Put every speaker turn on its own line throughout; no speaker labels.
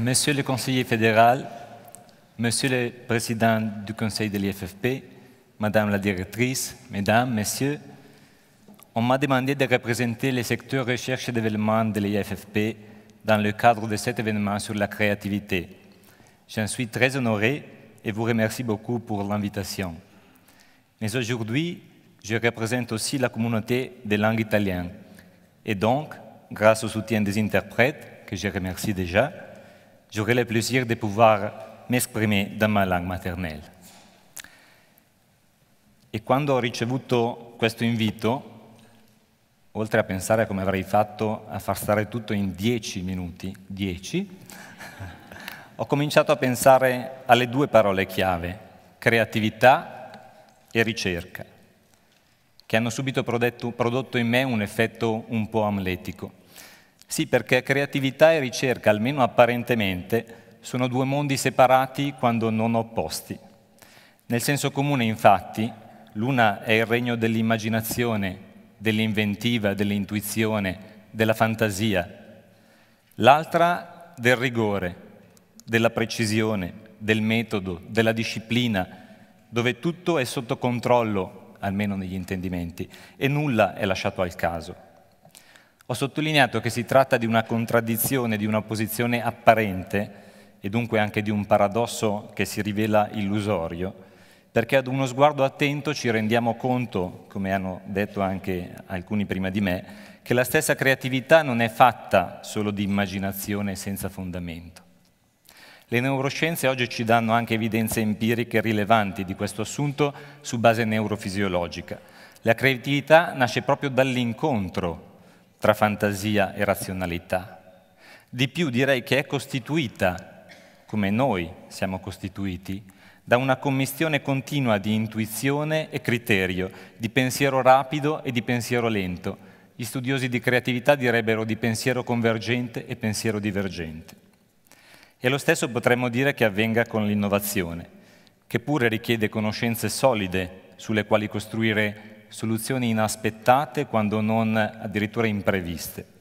Monsieur le conseiller fédéral, Monsieur le président du conseil de l'IFFP, Madame la directrice, Mesdames, Messieurs, on m'a demandé de représenter le secteur recherche et développement de l'IFFP dans le cadre de cet événement sur la créativité. J'en suis très honoré et vous remercie beaucoup pour l'invitation. Mais aujourd'hui, je représente aussi la communauté des langues italiennes. Et donc, grâce au soutien des interprètes, que je remercie déjà, j'aurai le plaisir de pouvoir m'esprimer dans ma langue maternelle. E quando ho ricevuto questo invito, oltre a pensare a come avrei fatto a far stare tutto in dieci minuti, dieci, ho cominciato a pensare alle due parole chiave, creatività e ricerca, che hanno subito prodotto in me un effetto un po' amletico. Sì, perché creatività e ricerca, almeno apparentemente, sono due mondi separati quando non opposti. Nel senso comune, infatti, l'una è il regno dell'immaginazione, dell'inventiva, dell'intuizione, della fantasia, l'altra del rigore, della precisione, del metodo, della disciplina, dove tutto è sotto controllo, almeno negli intendimenti, e nulla è lasciato al caso. Ho sottolineato che si tratta di una contraddizione, di una posizione apparente e dunque anche di un paradosso che si rivela illusorio, perché ad uno sguardo attento ci rendiamo conto, come hanno detto anche alcuni prima di me, che la stessa creatività non è fatta solo di immaginazione senza fondamento. Le neuroscienze oggi ci danno anche evidenze empiriche rilevanti di questo assunto su base neurofisiologica. La creatività nasce proprio dall'incontro tra fantasia e razionalità. Di più direi che è costituita, come noi siamo costituiti, da una commistione continua di intuizione e criterio, di pensiero rapido e di pensiero lento. Gli studiosi di creatività direbbero di pensiero convergente e pensiero divergente. E lo stesso potremmo dire che avvenga con l'innovazione, che pure richiede conoscenze solide sulle quali costruire soluzioni inaspettate quando non addirittura impreviste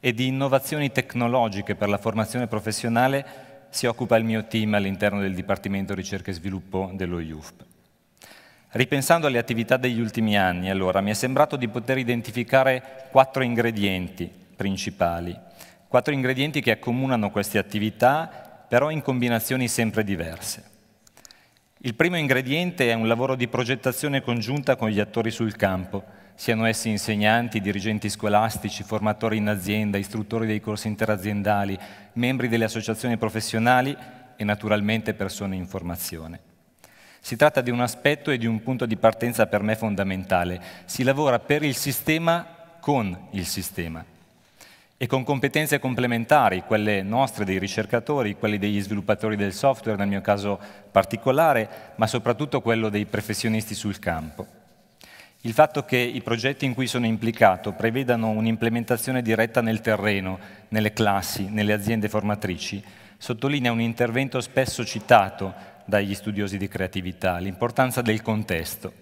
e di innovazioni tecnologiche per la formazione professionale si occupa il mio team all'interno del Dipartimento Ricerca e Sviluppo dello IUFP. Ripensando alle attività degli ultimi anni, allora, mi è sembrato di poter identificare quattro ingredienti principali, quattro ingredienti che accomunano queste attività, però in combinazioni sempre diverse. Il primo ingrediente è un lavoro di progettazione congiunta con gli attori sul campo, siano essi insegnanti, dirigenti scolastici, formatori in azienda, istruttori dei corsi interaziendali, membri delle associazioni professionali e naturalmente persone in formazione. Si tratta di un aspetto e di un punto di partenza per me fondamentale. Si lavora per il sistema con il sistema e con competenze complementari, quelle nostre dei ricercatori, quelle degli sviluppatori del software nel mio caso particolare, ma soprattutto quello dei professionisti sul campo. Il fatto che i progetti in cui sono implicato prevedano un'implementazione diretta nel terreno, nelle classi, nelle aziende formatrici, sottolinea un intervento spesso citato dagli studiosi di creatività, l'importanza del contesto.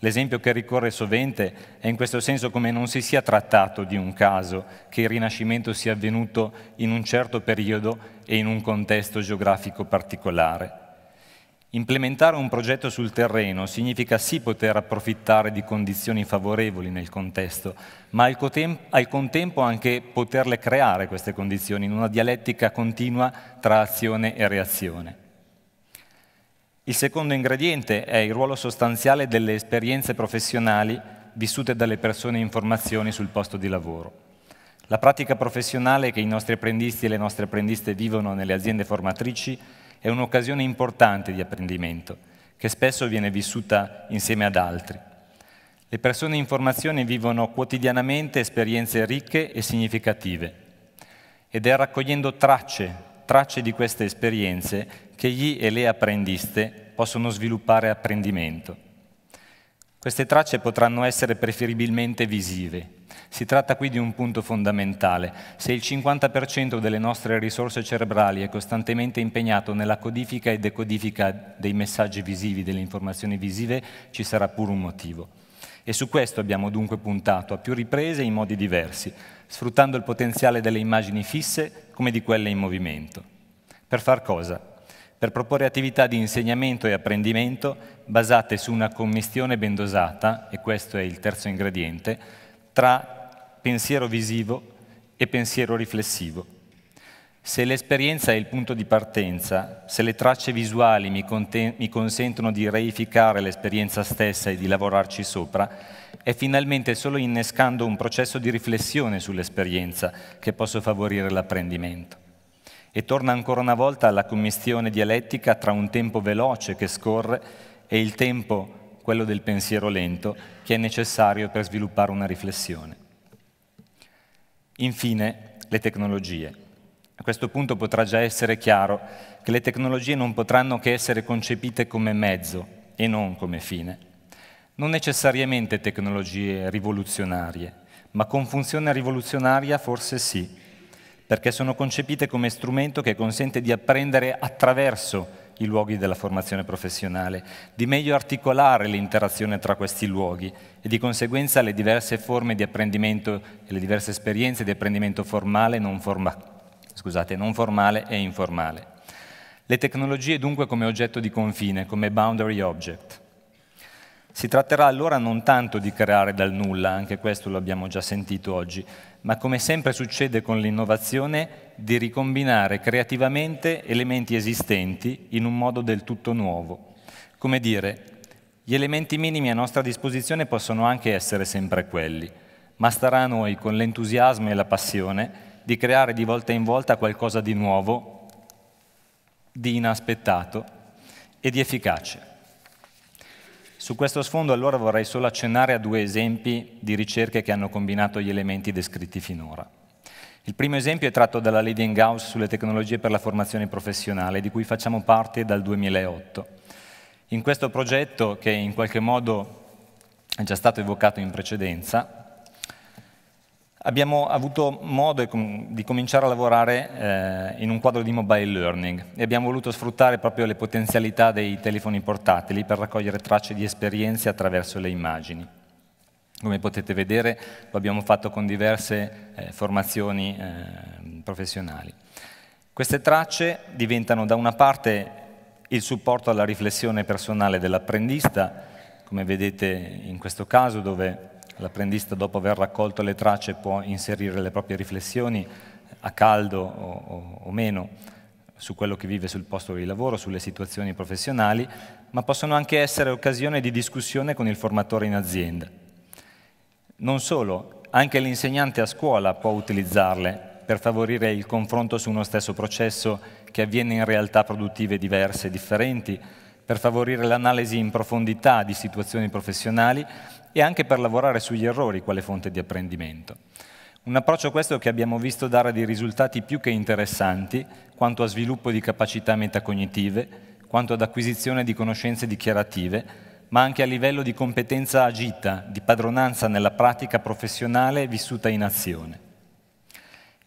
L'esempio che ricorre sovente è in questo senso come non si sia trattato di un caso, che il Rinascimento sia avvenuto in un certo periodo e in un contesto geografico particolare. Implementare un progetto sul terreno significa sì poter approfittare di condizioni favorevoli nel contesto, ma al, contempo anche poterle creare queste condizioni in una dialettica continua tra azione e reazione. Il secondo ingrediente è il ruolo sostanziale delle esperienze professionali vissute dalle persone in formazione sul posto di lavoro. La pratica professionale che i nostri apprendisti e le nostre apprendiste vivono nelle aziende formatrici è un'occasione importante di apprendimento, che spesso viene vissuta insieme ad altri. Le persone in formazione vivono quotidianamente esperienze ricche e significative ed è raccogliendo tracce tracce di queste esperienze che gli e le apprendiste possono sviluppare apprendimento. Queste tracce potranno essere preferibilmente visive. Si tratta qui di un punto fondamentale. Se il 50% delle nostre risorse cerebrali è costantemente impegnato nella codifica e decodifica dei messaggi visivi, delle informazioni visive, ci sarà pure un motivo. E su questo abbiamo dunque puntato a più riprese in modi diversi, sfruttando il potenziale delle immagini fisse come di quelle in movimento. Per far cosa? Per proporre attività di insegnamento e apprendimento basate su una commistione ben dosata, e questo è il terzo ingrediente, tra pensiero visivo e pensiero riflessivo se l'esperienza è il punto di partenza, se le tracce visuali mi, mi, consentono di reificare l'esperienza stessa e di lavorarci sopra, è finalmente solo innescando un processo di riflessione sull'esperienza che posso favorire l'apprendimento. E torna ancora una volta alla commistione dialettica tra un tempo veloce che scorre e il tempo, quello del pensiero lento, che è necessario per sviluppare una riflessione. Infine, le tecnologie. A questo punto potrà già essere chiaro che le tecnologie non potranno che essere concepite come mezzo e non come fine. Non necessariamente tecnologie rivoluzionarie, ma con funzione rivoluzionaria forse sì, perché sono concepite come strumento che consente di apprendere attraverso i luoghi della formazione professionale, di meglio articolare l'interazione tra questi luoghi e di conseguenza le diverse forme di apprendimento e le diverse esperienze di apprendimento formale e non formale scusate, non formale e informale. Le tecnologie dunque come oggetto di confine, come boundary object. Si tratterà allora non tanto di creare dal nulla, anche questo lo abbiamo già sentito oggi, ma come sempre succede con l'innovazione, di ricombinare creativamente elementi esistenti in un modo del tutto nuovo. Come dire, gli elementi minimi a nostra disposizione possono anche essere sempre quelli, ma starà a noi, con l'entusiasmo e la passione, di creare di volta in volta qualcosa di nuovo, di inaspettato e di efficace. Su questo sfondo allora vorrei solo accennare a due esempi di ricerche che hanno combinato gli elementi descritti finora. Il primo esempio è tratto dalla Leading House sulle tecnologie per la formazione professionale, di cui facciamo parte dal 2008. In questo progetto, che in qualche modo è già stato evocato in precedenza, abbiamo avuto modo di cominciare a lavorare eh, in un quadro di mobile learning e abbiamo voluto sfruttare proprio le potenzialità dei telefoni portatili per raccogliere tracce di esperienze attraverso le immagini. Come potete vedere lo abbiamo fatto con diverse eh, formazioni eh, professionali. Queste tracce diventano da una parte il supporto alla riflessione personale dell'apprendista, come vedete in questo caso dove l'apprendista dopo aver raccolto le tracce può inserire le proprie riflessioni a caldo o, o meno su quello che vive sul posto di lavoro, sulle situazioni professionali, ma possono anche essere occasione di discussione con il formatore in azienda. Non solo, anche l'insegnante a scuola può utilizzarle per favorire il confronto su uno stesso processo che avviene in realtà produttive diverse e differenti, per favorire l'analisi in profondità di situazioni professionali e anche per lavorare sugli errori quale fonte di apprendimento. Un approccio questo che abbiamo visto dare dei risultati più che interessanti quanto a sviluppo di capacità metacognitive, quanto ad acquisizione di conoscenze dichiarative, ma anche a livello di competenza agita, di padronanza nella pratica professionale vissuta in azione.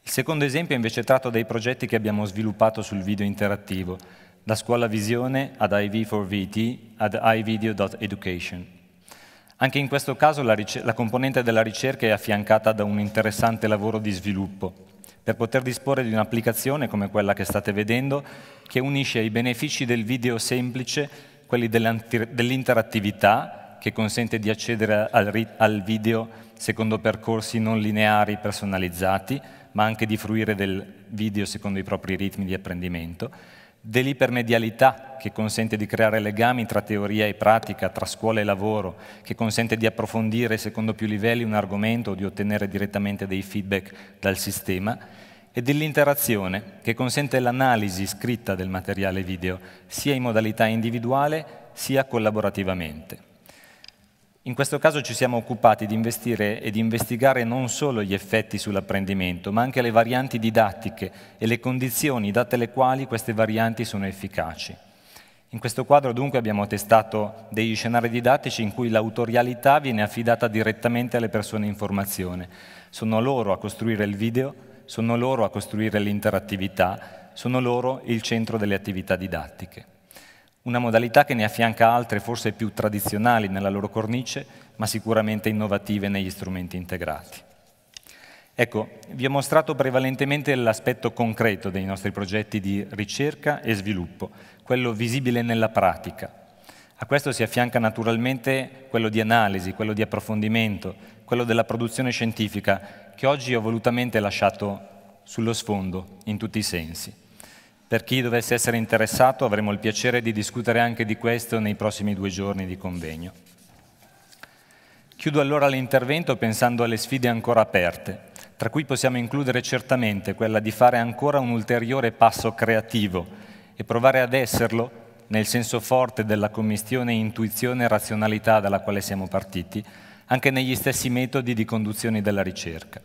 Il secondo esempio è invece tratto dai progetti che abbiamo sviluppato sul video interattivo, da Scuola Visione ad IV4VT ad ivideo.education. Anche in questo caso la, la componente della ricerca è affiancata da un interessante lavoro di sviluppo per poter disporre di un'applicazione come quella che state vedendo che unisce i benefici del video semplice, quelli dell'interattività che consente di accedere al, al video secondo percorsi non lineari personalizzati, ma anche di fruire del video secondo i propri ritmi di apprendimento, dell'ipermedialità che consente di creare legami tra teoria e pratica, tra scuola e lavoro, che consente di approfondire secondo più livelli un argomento o di ottenere direttamente dei feedback dal sistema, e dell'interazione che consente l'analisi scritta del materiale video, sia in modalità individuale sia collaborativamente. In questo caso ci siamo occupati di investire e di investigare non solo gli effetti sull'apprendimento, ma anche le varianti didattiche e le condizioni date le quali queste varianti sono efficaci. In questo quadro dunque abbiamo testato degli scenari didattici in cui l'autorialità viene affidata direttamente alle persone in formazione. Sono loro a costruire il video, sono loro a costruire l'interattività, sono loro il centro delle attività didattiche una modalità che ne affianca altre forse più tradizionali nella loro cornice, ma sicuramente innovative negli strumenti integrati. Ecco, vi ho mostrato prevalentemente l'aspetto concreto dei nostri progetti di ricerca e sviluppo, quello visibile nella pratica. A questo si affianca naturalmente quello di analisi, quello di approfondimento, quello della produzione scientifica, che oggi ho volutamente lasciato sullo sfondo in tutti i sensi. Per chi dovesse essere interessato avremo il piacere di discutere anche di questo nei prossimi due giorni di convegno. Chiudo allora l'intervento pensando alle sfide ancora aperte, tra cui possiamo includere certamente quella di fare ancora un ulteriore passo creativo e provare ad esserlo nel senso forte della commistione intuizione e razionalità dalla quale siamo partiti, anche negli stessi metodi di conduzione della ricerca.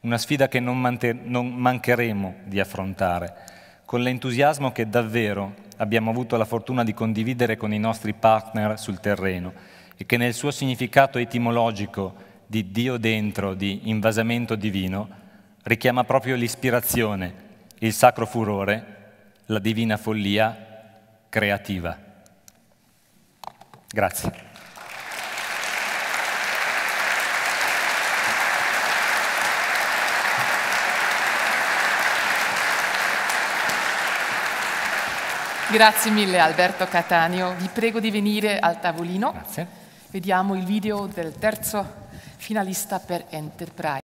Una sfida che non, non mancheremo di affrontare, con l'entusiasmo che davvero abbiamo avuto la fortuna di condividere con i nostri partner sul terreno e che nel suo significato etimologico di Dio dentro, di invasamento divino, richiama proprio l'ispirazione, il sacro furore, la divina follia creativa. Grazie. Grazie mille Alberto Catania. vi prego di venire al tavolino. Grazie. Vediamo il video del terzo finalista per Enterprise.